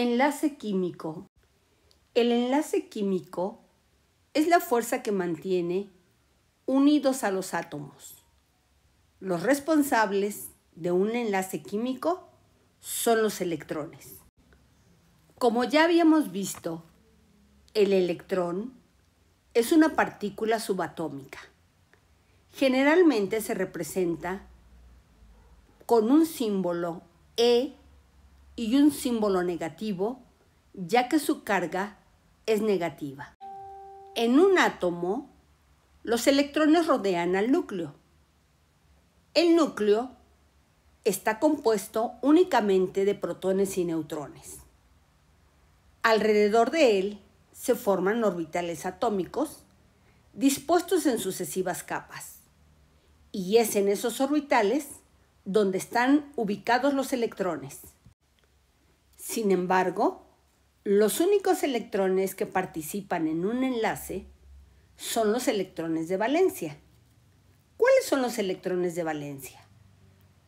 Enlace químico. El enlace químico es la fuerza que mantiene unidos a los átomos. Los responsables de un enlace químico son los electrones. Como ya habíamos visto, el electrón es una partícula subatómica. Generalmente se representa con un símbolo E y un símbolo negativo, ya que su carga es negativa. En un átomo, los electrones rodean al núcleo. El núcleo está compuesto únicamente de protones y neutrones. Alrededor de él se forman orbitales atómicos dispuestos en sucesivas capas. Y es en esos orbitales donde están ubicados los electrones. Sin embargo, los únicos electrones que participan en un enlace son los electrones de valencia. ¿Cuáles son los electrones de valencia?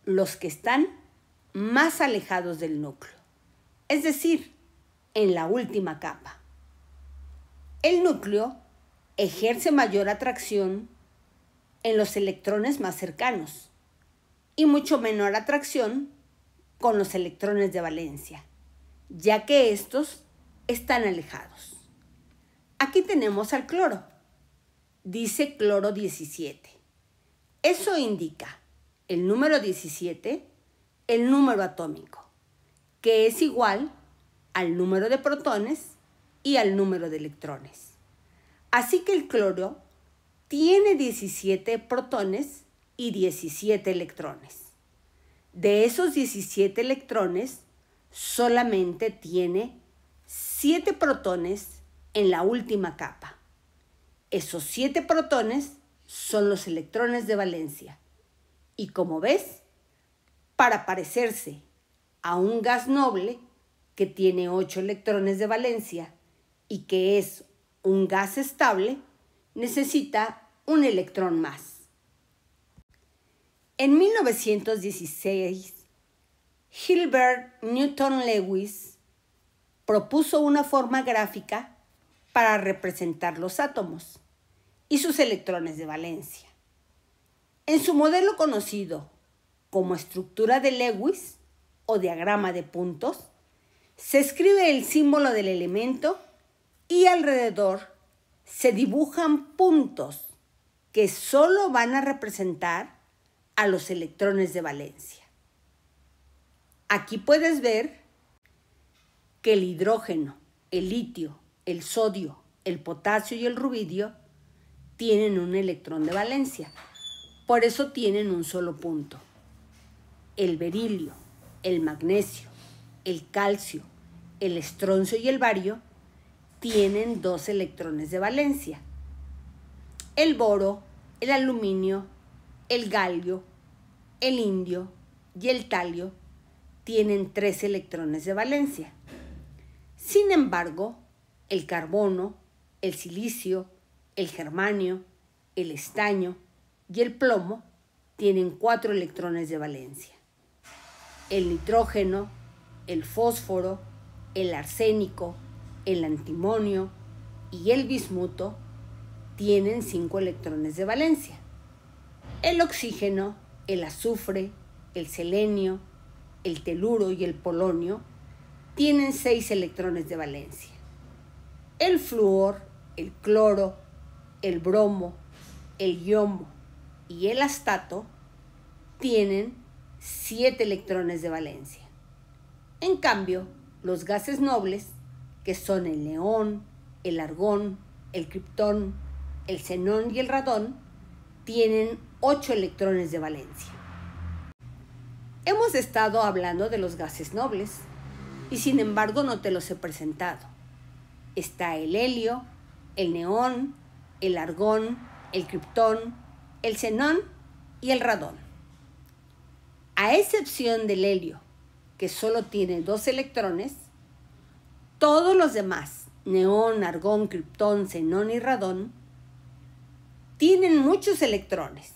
Los que están más alejados del núcleo, es decir, en la última capa. El núcleo ejerce mayor atracción en los electrones más cercanos y mucho menor atracción con los electrones de valencia ya que estos están alejados. Aquí tenemos al cloro. Dice cloro 17. Eso indica el número 17, el número atómico, que es igual al número de protones y al número de electrones. Así que el cloro tiene 17 protones y 17 electrones. De esos 17 electrones, solamente tiene 7 protones en la última capa. Esos 7 protones son los electrones de valencia. Y como ves, para parecerse a un gas noble que tiene 8 electrones de valencia y que es un gas estable, necesita un electrón más. En 1916, Hilbert Newton Lewis propuso una forma gráfica para representar los átomos y sus electrones de valencia. En su modelo conocido como estructura de Lewis o diagrama de puntos, se escribe el símbolo del elemento y alrededor se dibujan puntos que solo van a representar a los electrones de valencia. Aquí puedes ver que el hidrógeno, el litio, el sodio, el potasio y el rubidio tienen un electrón de valencia. Por eso tienen un solo punto. El berilio, el magnesio, el calcio, el estroncio y el bario tienen dos electrones de valencia. El boro, el aluminio, el galio, el indio y el talio tienen tres electrones de valencia. Sin embargo, el carbono, el silicio, el germanio, el estaño y el plomo tienen cuatro electrones de valencia. El nitrógeno, el fósforo, el arsénico, el antimonio y el bismuto tienen cinco electrones de valencia. El oxígeno, el azufre, el selenio, el teluro y el polonio, tienen seis electrones de valencia. El flúor, el cloro, el bromo, el yomo y el astato tienen siete electrones de valencia. En cambio, los gases nobles, que son el neón, el argón, el criptón, el xenón y el radón, tienen ocho electrones de valencia. Hemos estado hablando de los gases nobles y sin embargo no te los he presentado. Está el helio, el neón, el argón, el criptón, el xenón y el radón. A excepción del helio, que solo tiene dos electrones, todos los demás, neón, argón, criptón, xenón y radón, tienen muchos electrones.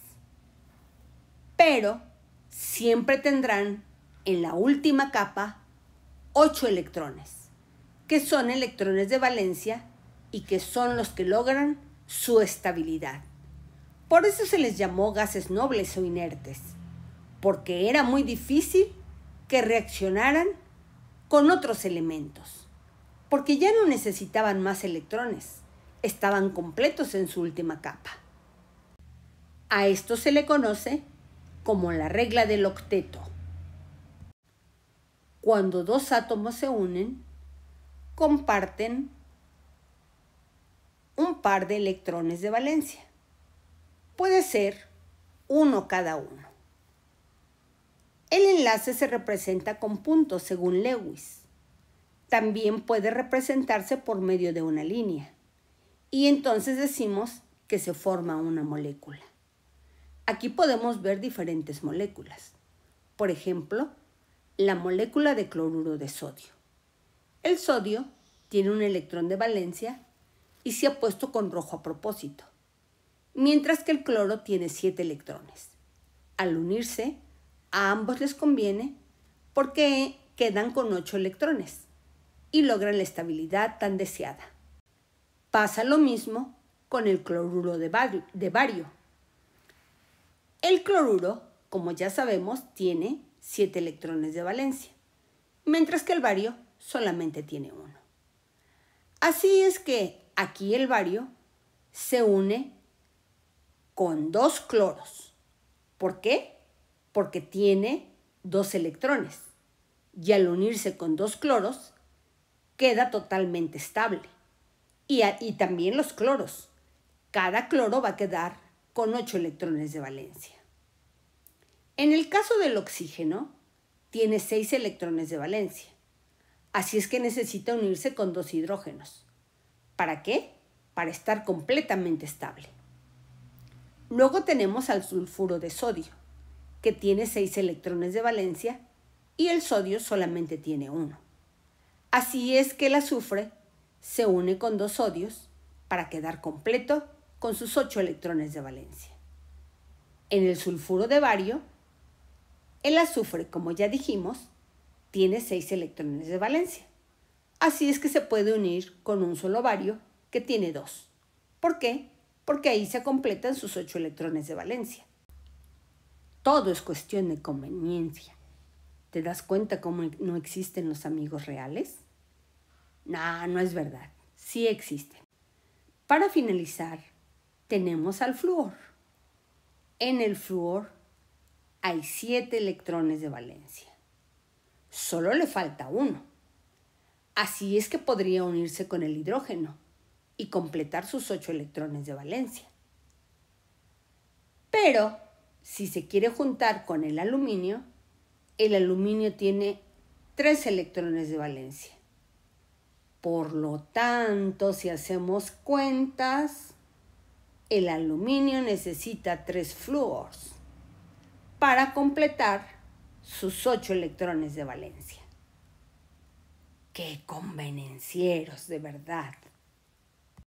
Pero siempre tendrán en la última capa ocho electrones, que son electrones de valencia y que son los que logran su estabilidad. Por eso se les llamó gases nobles o inertes, porque era muy difícil que reaccionaran con otros elementos, porque ya no necesitaban más electrones, estaban completos en su última capa. A esto se le conoce como la regla del octeto. Cuando dos átomos se unen, comparten un par de electrones de valencia. Puede ser uno cada uno. El enlace se representa con puntos según Lewis. También puede representarse por medio de una línea. Y entonces decimos que se forma una molécula. Aquí podemos ver diferentes moléculas. Por ejemplo, la molécula de cloruro de sodio. El sodio tiene un electrón de valencia y se ha puesto con rojo a propósito, mientras que el cloro tiene siete electrones. Al unirse, a ambos les conviene porque quedan con ocho electrones y logran la estabilidad tan deseada. Pasa lo mismo con el cloruro de, bario, el cloruro, como ya sabemos, tiene 7 electrones de valencia, mientras que el bario solamente tiene uno. Así es que aquí el bario se une con dos cloros. ¿Por qué? Porque tiene dos electrones y al unirse con dos cloros queda totalmente estable. Y, y también los cloros. Cada cloro va a quedar con 8 electrones de valencia. En el caso del oxígeno, tiene 6 electrones de valencia. Así es que necesita unirse con dos hidrógenos. ¿Para qué? Para estar completamente estable. Luego tenemos al sulfuro de sodio, que tiene 6 electrones de valencia y el sodio solamente tiene uno. Así es que el azufre se une con dos sodios para quedar completo con sus 8 electrones de valencia. En el sulfuro de bario, el azufre, como ya dijimos, tiene 6 electrones de valencia. Así es que se puede unir con un solo bario que tiene dos. ¿Por qué? Porque ahí se completan sus 8 electrones de valencia. Todo es cuestión de conveniencia. ¿Te das cuenta cómo no existen los amigos reales? No, no es verdad. Sí existen. Para finalizar, tenemos al flúor. En el flúor hay siete electrones de valencia. Solo le falta uno. Así es que podría unirse con el hidrógeno y completar sus ocho electrones de valencia. Pero si se quiere juntar con el aluminio, el aluminio tiene tres electrones de valencia. Por lo tanto, si hacemos cuentas, el aluminio necesita tres flúors para completar sus ocho electrones de valencia. ¡Qué convenencieros, de verdad!